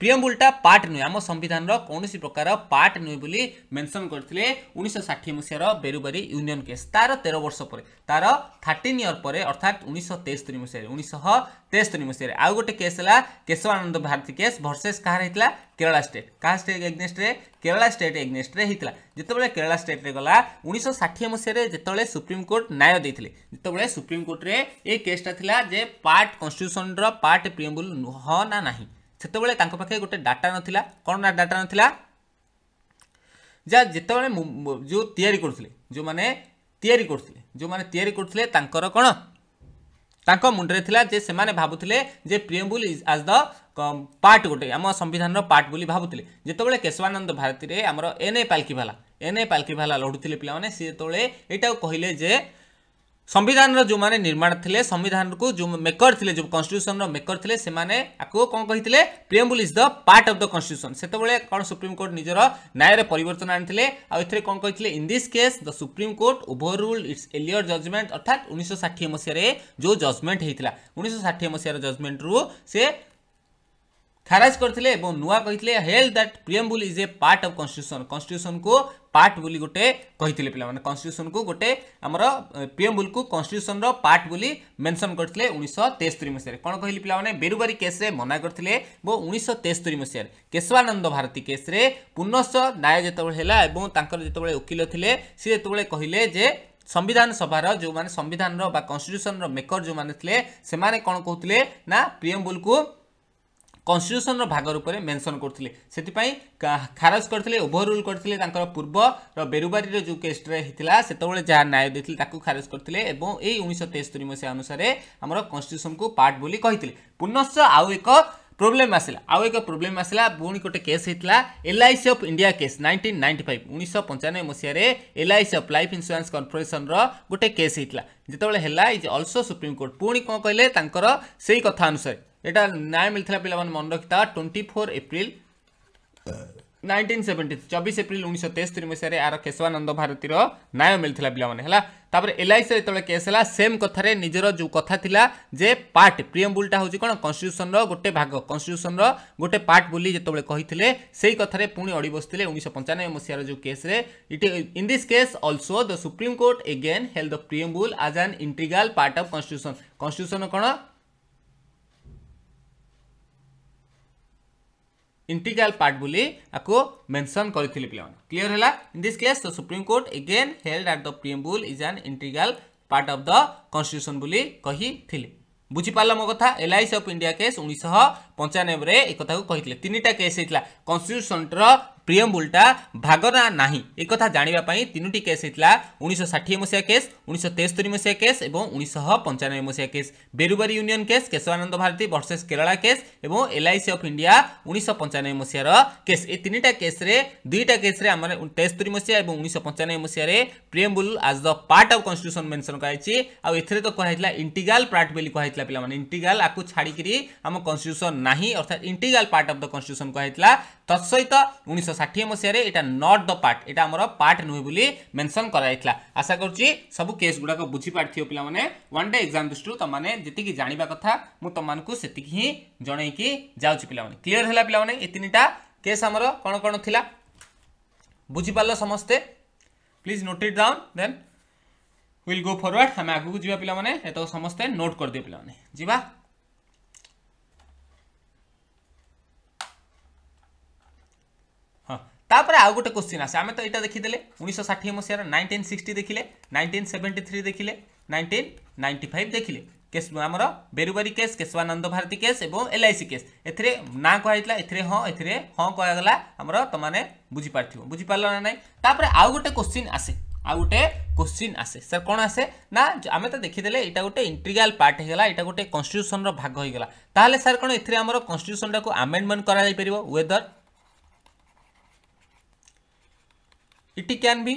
ପ୍ରିଏମ୍ବୁଲଟା ପାର୍ଟ ନୁହେଁ ଆମ ସମ୍ବିଧାନର କୌଣସି ପ୍ରକାର ପାର୍ଟ ନୁହେଁ ବୋଲି ମେନସନ୍ କରିଥିଲେ ଉଣେଇଶହ ଷାଠିଏ ମସିହାର ବେରୁବାରୀ ୟୁନିୟନ୍ କେସ୍ ତା'ର ତେର ବର୍ଷ ପରେ ତା'ର ଥାର୍ଟିନ୍ ଇୟର୍ ପରେ ଅର୍ଥାତ୍ ଉଣେଇଶହ ତେସ୍ତରୀ ମସିହାରେ ଉଣେଇଶହ ତେସ୍ତରୀ ମସିହାରେ ଆଉ ଗୋଟେ କେସ୍ ହେଲା କେଶବାନନ୍ଦ ଭାରତୀ କେସ୍ ଭର୍ସେସ୍ କାହାର ହେଇଥିଲା କେରଳା ଷ୍ଟେଟ୍ କାହା ଷ୍ଟେଟ୍ ଏଗନେଷ୍ଟରେ କେରଳା ଷ୍ଟେଟ୍ ଏଗନେଷ୍ଟରେ ହେଇଥିଲା ଯେତେବେଳେ କେରଳା ଷ୍ଟେଟ୍ରେ ଗଲା ଉଣେଇଶହ ଷାଠିଏ ମସିହାରେ ଯେତେବେଳେ ସୁପ୍ରିମକୋର୍ଟ ନ୍ୟାୟ ଦେଇଥିଲେ ଯେତେବେଳେ ସୁପ୍ରିମକୋର୍ଟରେ ଏ କେସ୍ଟା ଥିଲା ଯେ ପାର୍ଟ କନଷ୍ଟିଟ୍ୟୁସନର ପାର୍ଟ ପ୍ରିଏମ୍ବୁଲ ହଁ ନା ନାହିଁ ସେତେବେଳେ ତାଙ୍କ ପାଖରେ ଗୋଟେ ଡାଟା ନଥିଲା କ'ଣ ନା ଡାଟା ନଥିଲା যা যেতবে যে তৈরি করলে যে তৈরি করলে যে তৈরি করলে তাঁর কোণ ତାଙ୍କ ମୁଣ୍ଡରେ ଥିଲା ଯେ ସେମାନେ ଭାବୁଥିଲେ ଯେ ପ୍ରିୟମ୍ବୁଲ ଇଜ୍ ଆଜ୍ ଦ ପାର୍ଟ ଗୋଟେ ଆମ ସମ୍ବିଧାନର ପାର୍ଟ ବୋଲି ଭାବୁଥିଲେ ଯେତେବେଳେ କେଶବାନନ୍ଦ ଭାରତୀରେ ଆମର N A Palkhivala N A ପାଲକିଭାଲା ଲଢ଼ୁଥିଲେ ପିଲାମାନେ ସେ ଯେତେବେଳେ ଏଇଟାକୁ କହିଲେ ଯେ ସମ୍ବିଧାନର ଯେଉଁମାନେ ନିର୍ମାଣ ଥିଲେ ସମ୍ବିଧାନକୁ ଯେଉଁ ମେକର ଥିଲେ ଯେଉଁ କନଷ୍ଟିଟ୍ୟୁସନର ମେକର୍ ଥିଲେ ସେମାନେ ଆକୁ କ'ଣ କହିଥିଲେ preamble is the part of the constitution ସେତେବେଳେ କ'ଣ ସୁପ୍ରିମକୋର୍ଟ ନିଜର ନ୍ୟାୟରେ ପରିବର୍ତ୍ତନ ଆଣିଥିଲେ ଆଉ ଏଥିରେ କ'ଣ କହିଥିଲେ in this case the supreme court overrule its earlier judgment ଅର୍ଥାତ୍ ଉଣେଇଶହ ଷାଠିଏ ମସିହାରେ ଯେଉଁ ଜଜମେଣ୍ଟ ହେଇଥିଲା ଉଣେଇଶହ ଷାଠିଏ ମସିହାର ଜଜମେଣ୍ଟରୁ ସେ ଖାରଜ କରିଥିଲେ ଏବଂ ନୂଆ କହିଥିଲେ held that preamble is a part of constitution କନଷ୍ଟିଟ୍ୟୁସନ୍କୁ ପାର୍ଟ ବୋଲି ଗୋଟେ କହିଥିଲେ ପିଲାମାନେ କନଷ୍ଟିଟ୍ୟୁସନ୍କୁ ଗୋଟେ ଆମର ପ୍ରିଏମ୍ବୁଲ୍କୁ କନଷ୍ଟିଟ୍ୟୁସନ୍ର ପାର୍ଟ ବୋଲି ମେନ୍ସନ୍ କରିଥିଲେ ଉଣେଇଶହ ତେସ୍ତରୀ ମସିହାରେ କ'ଣ କହିଲି ପିଲାମାନେ ବେରୁବାରୀ କେସ୍ରେ ମନା କରିଥିଲେ ଏବଂ ଉଣେଇଶହ ତେସ୍ତରୀ ମସିହାରେ କେଶବାନନ୍ଦ ଭାରତୀ କେସ୍ରେ ପୁନଶ୍ଚ ନ୍ୟାୟ ଯେତେବେଳେ ହେଲା ଏବଂ ତାଙ୍କର ଯେତେବେଳେ ଓକିଲ ଥିଲେ ସେ ଯେତେବେଳେ କହିଲେ ଯେ संविधान सभार जो संविधान र कन्स्टिट्युसन र मेकर जो थिले, से कौन कहते ना प्रियम्बुल को কনস্টিट्ୟୁସନ୍ର ଭାଗ ରୂପରେ ମେନସନ୍ କରୁଥିଲେ ସେଥିପାଇଁ ଖାରଜ କରିଥିଲେ ଓଭର ରୁଲ୍ କରିଥିଲେ ତାଙ୍କର ପୂର୍ବର ବେରୁବାରୀର ଯେଉଁ କେସ୍ରେ ହେଇଥିଲା ସେତେବେଳେ ଯାହା ନ୍ୟାୟ ଦେଇଥିଲେ ତାକୁ ଖାରଜ କରିଥିଲେ ଏବଂ ଏଇ ଉଣେଇଶହ ତେସ୍ତରୀ ମସିହା ଅନୁସାରେ ଆମର କନଷ୍ଟିଟ୍ୟୁସନ୍କୁ ପାର୍ଟ ବୋଲି କହିଥିଲେ ପୁନଶ୍ଚ ଆଉ ଏକ ପ୍ରୋବ୍ଲେମ୍ ଆସିଲା ଆଉ ଏକ ପ୍ରୋବ୍ଲେମ୍ ଆସିଲା ପୁଣି ଗୋଟେ କେସ୍ ହେଇଥିଲା LIC of India case nineteen ninety five ଉଣେଇଶହ ପଞ୍ଚାନବେ ମସିହାରେ ଏଲ୍ଆଇସି ଅଫ୍ ଲାଇଫ୍ ଇନ୍ସୁରାନ୍ସ କର୍ପୋରେସନ୍ର ଗୋଟେ କେସ୍ ହେଇଥିଲା ଯେତେବେଳେ ହେଲା ଇଜ୍ ଅଲସୋ ସୁପ୍ରିମକୋର୍ଟ ପୁଣି କ'ଣ କହିଲେ ତାଙ୍କର ସେଇ କଥା ଅନୁସାରେ এটা न्याय मिलता पे मन रखिता twenty four April nineteen seventy चबिश एप्रिल उन्नीस तेस्तरी मसीह यार केशवानंद भारती न्याय मिलता पे तापर एलआईसी जो ଯେତେବେଳେ କେସ୍ ହେଲା ସେମ୍ କଥାରେ ନିଜର ଯେଉଁ କଥା ଥିଲା ଯେ ପାର୍ଟ हूँ ହେଉଛି କଣ रोटे ଗୋଟେ ଭାଗ रोटे ଗୋଟେ बोली ବୋଲି ଯେତେବେଳେ କହିଥିଲେ ସେଇ କଥାରେ ପୁଣି बसते ବସିଥିଲେ ଉଣେଇଶହ ପଞ୍ଚାନବେ ମସିହାର ଯେଉଁ କେସ୍ରେ it in this case the the court again held the preamble as an integral part of constitution constitution କଣ ইন্টিগ্রাল পার্ট বলে আকো মেনশন করে পিলা ক্লিয়ার হল in this case the supreme court again held that the preamble is an integral part of the constitution বলে কহিলে বুঝিপার মো কথা এলআইস অফ ইন্ডিয়া কেস উনিশশহ পঞ্চানবে একথা কে তিনটা কেস হয়েছিল কনস্টিট্যুশনর প্রিএম্বুলটা ভাগনা না একথা জাঁয়া তিনোটি কেস হয়েছিল উনিশশো ষাঠিয়ে মশিয়া কেস উনিশশো তেস্তরি মশিয়া কেস এবং উনিশশহ পঞ্চানব্বই মশিয়া case Berubari union case Kesavananda Bharati versus Kerala case এবং এলআইসি অফ ইন্ডিয়া উনিশশো পঞ্চানব্বই মশিয়ার কেস এই তিনটা কেস্রে দুইটা কেস্রে আমার তেস্তরি মশিয়া এবং উনিশশো পঞ্চানব্বই মশিয়ারে preamble as the part of constitution mention କରାଯାଇଛି ଆଉ ଏଥିରେ ତ କୁହାଯାଇଥିଲା ଇଣ୍ଟିଗ୍ରାଲ୍ ପାର୍ଟ ବୋଲି କୁହାଯାଇଥିଲା ପିଲାମାନେ ଇଣ୍ଟିଗ୍ରାଲ୍ ଆକୁ ଛାଡ଼ିକିରି ଆମ କନଷ୍ଟିଟ୍ୟୁସନ୍ ନାହିଁ ଅର୍ଥାତ୍ integral part of the constitution କୁହାଯାଇଥିଲା ତତ୍ସହିତ ଉଣେଇଶହ ଷାଠିଏ ମସିହାରେ ଏଇଟା ନଟ୍ ଦ ପାର୍ଟ ଏଇଟା ଆମର ପାର୍ଟ ନୁହେଁ ବୋଲି ମେନ୍ସନ୍ କରାଯାଇଥିଲା ଆଶା କରୁଛି ସବୁ केस गुड़ाक के बुझीपार पाने वन डे एग्जाम दृष्टि तुमने जीक जाणी कथा मुझ तुमको से जनईकी जाऊँ पे क्लीयर है पाने तीनटा केस आम कौन कौन थी बुझिपार समस्ते please note it down then will go forward आम आगे जी पाने समस्ते नोट कर दिव पाने जी ତାପରେ ଆଉ ଗୋଟେ କୋଶ୍ଚିନ୍ ଆସେ ଆମେ ତ ଏଇଟା ଦେଖିଦେଲେ ଉଣେଇଶହ ଷାଠିଏ ମସିହାର ନାଇଣ୍ଟିନ୍ ସିକ୍ସଟି ଦେଖିଲେ ନାଇଣ୍ଟିନ୍ ସେଭେଣ୍ଟି ଥ୍ରୀ ଦେଖିଲେ ନାଇଣ୍ଟିନ୍ ନାଇଣ୍ଟି ଫାଇଭ୍ ଦେଖିଲେ କେସ୍ ଆମର ବେରୁବାରୀ କେସ୍ କେଶବାନନ୍ଦ ଭାରତୀ କେସ୍ ଏବଂ ଏଲ୍ଆଇସି କେସ୍ ଏଥିରେ ନାଁ କୁହାଯାଇଥିଲା ଏଥିରେ ହଁ ଏଥିରେ ହଁ କୁହାଗଲା ଆମର ତୁମମାନେ ବୁଝିପାରିଥିବ ବୁଝିପାରିଲ ନା ନାହିଁ ତାପରେ ଆଉ ଗୋଟେ କୋଶ୍ଚିନ୍ ଆସେ ଆଉ ଗୋଟେ କୋଶ୍ଚିନ୍ ଆସେ ସାର୍ କ'ଣ ଆସେ ନା ଆମେ ତ ଦେଖିଦେଲେ ଏଇଟା ଗୋଟେ ଇଣ୍ଟ୍ରିଗାଲ ପାର୍ଟ ହେଇଗଲା ଏଇଟା ଗୋଟେ କନଷ୍ଟିଟ୍ୟୁସନର ଭାଗ ହେଇଗଲା ତାହେଲେ ସାର୍ କ'ଣ ଏଥିରେ ଆମର କନଷ୍ଟିଟ୍ୟୁସନଟାକୁ ଆମେଣ୍ଡମେଣ୍ଟ କରାଯାଇପାରିବ whether it can be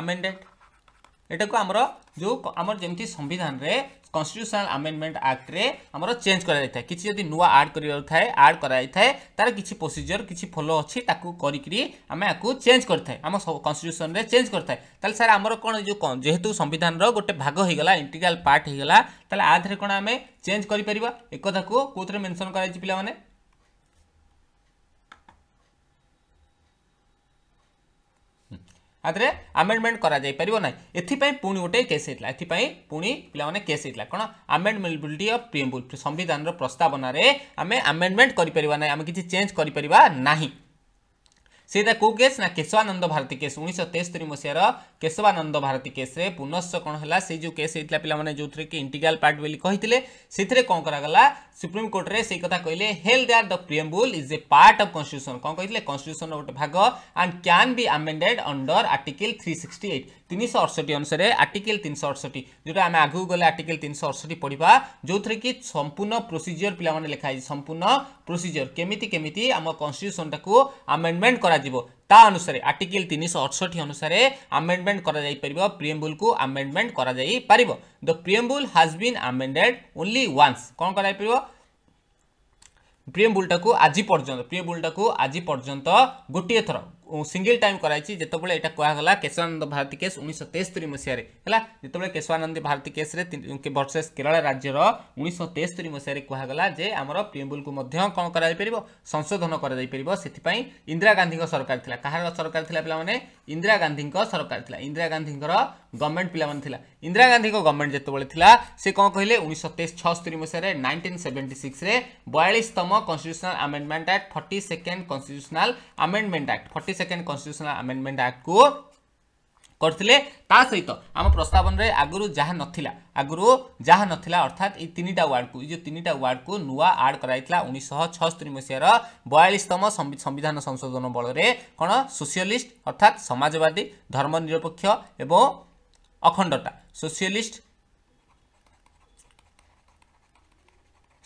amended এটাকে আমার যে আমার যেমি সংবিধানে কনস্টিট্যুশনাল আমেন্ডমেন্ট আক্টরে আমার চেঞ্জ করা যাই কিছু যদি নূয়া আড করার থাকে আড করা যাই তার কিছু প্রোসিজর কিছু ফলো অছি তাকে করি আমি আকু চেঞ্জ করে থাকে আমার কনস্টিট্যুশনরে চেঞ্জ করে থাকে তাহলে স্যার আমার কোণ যেহেতু সংবিধানর গোটে ভাগ হয়ে গলা ইন্টিগ্রাল পার্ট হয়ে গলা তাহলে আধারে কোণ আমি চেঞ্জ করে পার একথা কোথায় মেনশন করা যাই পিলা মানে আদরে অ্যামেন্ডমেন্ট করা যাই পারিবো নাই এতি পই পুণি উটে কেস হিলা এতি পই পুণি পিলানে কেস হিলা কোন অ্যামেন্ডেবলিটি অফ প্রিমবুল সংবিধানৰ প্রস্তাবনারে আমি অ্যামেন্ডমেন্ট কৰি পৰিব না আমি কিচি চেঞ্জ কৰি পৰিবা নাই ସେଇଟା କେଉଁ କେସ୍ ନା କେଶବାନନ୍ଦ ଭାରତୀ କେସ୍ ଉଣେଇଶହ ତେସ୍ତରୀ ମସିହାର କେଶବାନନ୍ଦ ଭାରତୀ କେସ୍ରେ ପୁନଶ୍ଚ କ'ଣ ହେଲା ସେଇ ଯେଉଁ କେସ୍ ହେଇଥିଲା ପିଲାମାନେ ଯେଉଁଥିରେ କି ଇଣ୍ଟିଗ୍ରାଲ ପାର୍ଟ ବୋଲି କହିଥିଲେ ସେଥିରେ କ'ଣ କରାଗଲା ସୁପ୍ରିମକୋର୍ଟରେ ସେଇ କଥା କହିଲେ held that the preamble is a part of constitution କ'ଣ କହିଥିଲେ କନଷ୍ଟିଟ୍ୟୁସନ୍ର ଗୋଟେ ଭାଗ and can be amended under article three sixty eight ତିନିଶହ ଅଠଷଠି ଅନୁସାରେ ଆର୍ଟିକିଲ୍ ତିନିଶହ ଅଠଷଠି ଯେଉଁଟା ଆମେ ଆଗକୁ ଗଲେ ଆର୍ଟିକିଲ୍ ତିନିଶହ ଅଠଷଠି ପଢ଼ିବା ଯେଉଁଥିରେ କି ସମ୍ପୂର୍ଣ୍ଣ ପ୍ରୋସିଜିଓର ପିଲାମାନେ ଲେଖା ହେଇଛି ସମ୍ପୂର୍ଣ୍ଣ ପ୍ରୋସିଜିଓର କେମିତି କେମିତି ଆମ କନଷ୍ଟିଟ୍ୟୁସନ୍ଟାକୁ ଆମେଣ୍ଡମେଣ୍ଟ କରାଯାଏ କରାଯିବ ତା ଅନୁସାରେ ଆର୍ଟିକିଲ୍ ତିନିଶହ ଅଠଷଠି ଅନୁସାରେ ଆମେଣ୍ଡମେଣ୍ଟ କରାଯାଇପାରିବ ପ୍ରିଏମ୍ବୁଲ୍କୁ ଆମେଣ୍ଡମେଣ୍ଟ କରାଯାଇପାରିବ the preamble has been amended only once କ'ଣ କରାଯାଇପାରିବ প্রিয়ম্বুলটাকে আজ পর্যন্ত প্রিয়ম্বুলটাকে ଆଜି ପର୍ଯ୍ୟନ୍ତ ଗୋଟିଏ ଥର ସିଙ୍ଗିଲ୍ ଟାଇମ୍ କରାଯାଇଛି ଯେତେବେଳେ ଏଇଟା କୁହାଗଲା କେଶବାନନ୍ଦ ଭାରତୀ କେସ୍ ଉଣେଇଶହ ତେସ୍ତରୀ ମସିହାରେ ହେଲା ଯେତେବେଳେ କେଶବାନନ୍ଦ ଭାରତୀ କେସ୍ରେ ଭର୍ସେସ୍ କେରଳ ରାଜ୍ୟର ଉଣେଇଶହ ତେସ୍ତରୀ ମସିହାରେ କୁହାଗଲା ଯେ ଆମର ପ୍ରିଏମ୍ବୁଲ୍କୁ ମଧ୍ୟ କ'ଣ କରାଯାଇପାରିବ ସଂଶୋଧନ କରାଯାଇପାରିବ ସେଥିପାଇଁ ଇନ୍ଦିରା ଗାନ୍ଧୀଙ୍କ ସରକାର ଥିଲା କାହାର ସରକାର ଥିଲା ପିଲାମାନେ ଇନ୍ଦିରା ଗାନ୍ଧୀଙ୍କ ସରକାର ଥିଲା ଇନ୍ଦିରା ଗାନ୍ଧୀଙ୍କର ଗଭର୍ଣ୍ଣମେଣ୍ଟ ପିଲାମାନେ ଥିଲା ଇନ୍ଦିରା ଗାନ୍ଧୀଙ୍କ ଗଭର୍ଣ୍ଣମେଣ୍ଟ ଯେତେବେଳେ ଥିଲା ସେ କ'ଣ କହିଲେ ଉଣେଇଶହ ଛଅସ୍ତରୀ ମସିହାରେ ନାଇଣ୍ଟିନ୍ ସେଭେଣ୍ଟି ସିକ୍ସରେ ବୟାଳିଶତମ constitutional amendment act forty second constitutional amendment act forty second constitutional amendment act को करते सहित आम प्रस्तावन में आगुरी जहाँ नाला आगुरी जहाँ नाला अर्थात ये तीन टा वार्ड को ये तीन टा वार्ड को नुआ आड कराई था उन्नीस छस्तरी मसीहार बयालीसतम संविधान संशोधन बल में कौन सोसीलीस्ट अर्थात समाजवादी धर्मनिरपेक्ष अखंडता सोसीलीस्ट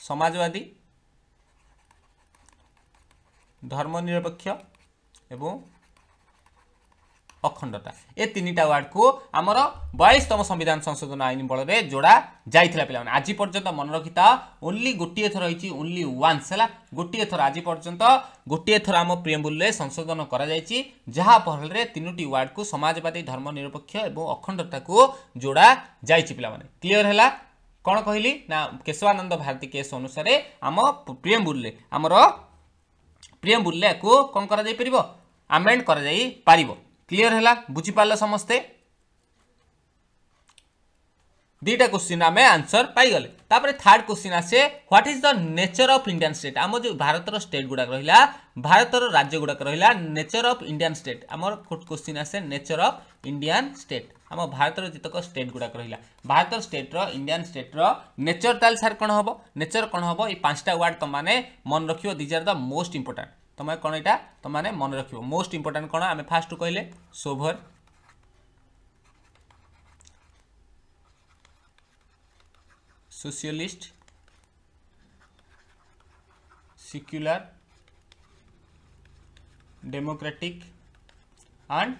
समाजवादी धर्मनिरपेक्ष ଏବଂ ଅଖଣ୍ଡତା ଏ ତିନିଟା ୱାର୍ଡକୁ ଆମର ବୟାଳିଶତମ ସମ୍ବିଧାନ ସଂଶୋଧନ ଆଇନ ବଳରେ ଯୋଡ଼ା ଯାଇଥିଲା ପିଲାମାନେ ଆଜି ପର୍ଯ୍ୟନ୍ତ ମନେ ରଖିଥାଅ ଓନ୍ଲି ଗୋଟିଏ ଥର ହେଇଛି ଓନ୍ଲି ୱାନ୍ସ ହେଲା ଗୋଟିଏ ଥର ଆଜି ପର୍ଯ୍ୟନ୍ତ ଗୋଟିଏ ଥର ଆମ ପ୍ରିୟମ୍ବୁଲରେ ସଂଶୋଧନ କରାଯାଇଛି ଯାହାଫଳରେ ତିନୋଟି ୱାର୍ଡକୁ ସମାଜବାଦୀ ଧର୍ମନିରପେକ୍ଷ ଏବଂ ଅଖଣ୍ଡତାକୁ ଯୋଡ଼ା ଯାଇଛି ପିଲାମାନେ କ୍ଲିଅର ହେଲା କ'ଣ କହିଲି ନା କେଶବାନନ୍ଦ ଭାରତୀ କେସ୍ ଅନୁସାରେ ଆମ ପ୍ରିୟମ୍ବୁଲରେ ଆମର प्रियम्बुल को कौन कर आमेंड कर क्लीयर है बुझिपार समस्ते दुटा क्वेश्चन आम आंसर पाई थर्ड क्वेश्चन आसे what is the nature of Indian state आम जो भारत स्टेट गुड़ाक रहा भारत राज्य गुड़ाक रहा नेचर ऑफ इंडियन स्टेट आम क्वेश्चन आसे नेचर ऑफ ইন্ডিয়ান স্টেট আম ভারতের যেতক স্টেট গুড়াক রহিলা ভারত স্টেট্র ইন্ডিয়ান স্টেট্র নেচর তাহলে স্যার কোণ হব নেচর কোণ হব এই পাঁচটা ওয়ার্ড তোমাকে মনে রাখব these are the most important তোমার কোণ এটা তোমাকে মনে রাখব মোস্ট ইম্পর্টাট কোণ আমি ফার্স্ট কহিলে sovereign socialist secular democratic and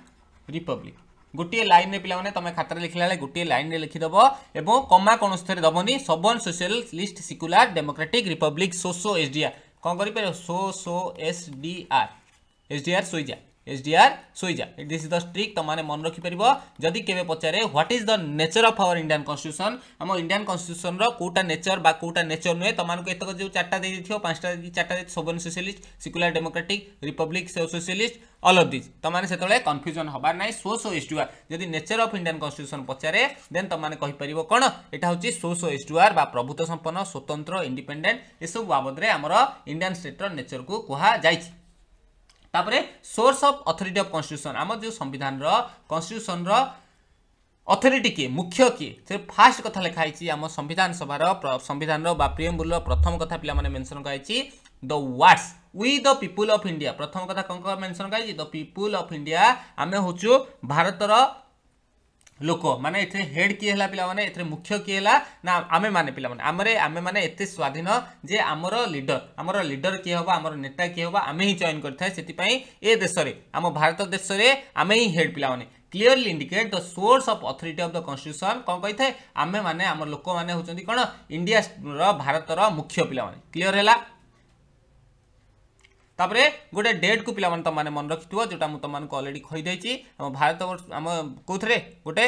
republic ଗୋଟିଏ ଲାଇନ୍ରେ ପିଲାମାନେ ତମେ ଖାତାରେ ଲେଖିଲା ବେଳେ ଗୋଟିଏ ଲାଇନ୍ରେ ଲେଖିଦେବ ଏବଂ କମା କୌଣସିଥିରେ ଦେବନି sovereign socialist secular democratic republic so so S DR କ'ଣ କରିପାରିବ so so S DR S DR ଶୋଇଯା এসডিআর সুইজা দিস ইজ দ ষ্ট্রিক তোমাকে মনে রাখিপার যদি কেবে পচারে what is the nature of our Indian constitution আমার ইন্ডিয়ান কনস্টিট্যুশনর কোটা নেচর বা কোটা নেচর নুহে তোমাকে এতক যে চারটা দিয়ে দিও পাঁচটা চারটা দিয়ে sovereign socialist secular democratic republic socialist all of these তোমাকে সেতবে কনফ্যুজন হবার না সো সো এসডিআর যদি নেচর অফ ইন্ডিয়ান কনস্টিট্যুশন পচারে দেন তোমাকে কহিপার কোণ এটা হচ্ছে সো সো এসডিআর বা প্রভূত সম্পন্ন স্বতন্ত্র ইন্ডিপেন্ডেন্ট এসব বাবদরে আমার ইন্ডিয়ান স্টেটর নেচরক কুহযাই ତାପରେ source of authority of constitution ଆମର ଯେଉଁ ସମ୍ବିଧାନର କନଷ୍ଟିଟ୍ୟୁସନ୍ର ଅଥରିଟି କିଏ ମୁଖ୍ୟ କିଏ ସେଥିରେ ଫାର୍ଷ୍ଟ କଥା ଲେଖା ହେଇଛି ଆମ ସମ୍ବିଧାନ ସଭାର ସମ୍ବିଧାନର ବା ପ୍ରିୟମ୍ବୁଲର ପ୍ରଥମ କଥା ପିଲାମାନେ ମେନ୍ସନ୍ କରାଯାଇଛି the words we the people of India ପ୍ରଥମ କଥା କ'ଣ କ'ଣ ମେନ୍ସନ୍ କରାଯାଇଛି ଦ ପିପୁଲ୍ ଅଫ୍ ଇଣ୍ଡିଆ ଆମେ ହେଉଛୁ ଭାରତର লোক মানে এতে হেড কি হল পিলামানে এতে মুখ্য কি হল না আমি মানে পিলামানে আমরে আমি মানে এতে স্বাধীন যে আমার লিডর আমার লিডর কি হব আমার নেতা কি হব আমি হি জয়েন করে থাকে সেপাই এ দেশে আম ভারত দেশে আমি হি হেড পিলামানে clearly indicate the source of authority of the constitution କ'ଣ କହିଥାଏ ଆମେମାନେ ଆମ ଲୋକମାନେ ହେଉଛନ୍ତି କ'ଣ ଇଣ୍ଡିଆ ଭାରତର ମୁଖ୍ୟ ପିଲାମାନେ କ୍ଲିଅର ହେଲା तापर गोटे डेट को पे तुमने मन रखी थो जो तुमको अलरेडी कहीदी भारत आम कौरे गोटे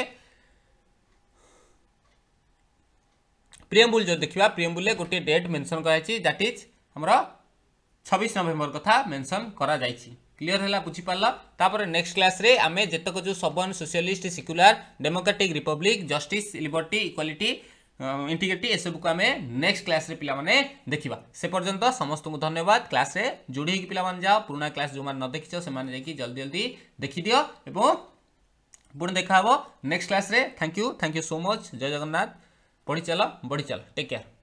प्रियमबुल जो देखा प्रियमबुल गोटे डेट मेनसन कराई दैट इज आमर छब्बीस नवेम्बर कथा मेनसन कर जाए है बुझीपाल तापर नेक्स्ट क्लास रे आमे जतक जो sovereign socialist secular democratic republic justice liberty equality integrity एस को आम नेक्स्ट क्लास रे पाने देखा से पर्यटन समस्त को धन्यवाद क्लास रे जोड़ी पाने जाओ पुराणा क्लास जो मैंने न देखी से जल्दी जल्दी देखी दि पुणे देखा नेक्स्ट क्लास रे thank you thank you so much जय जगन्नाथ पढ़ी चलो बढ़ी चलो टेक केयर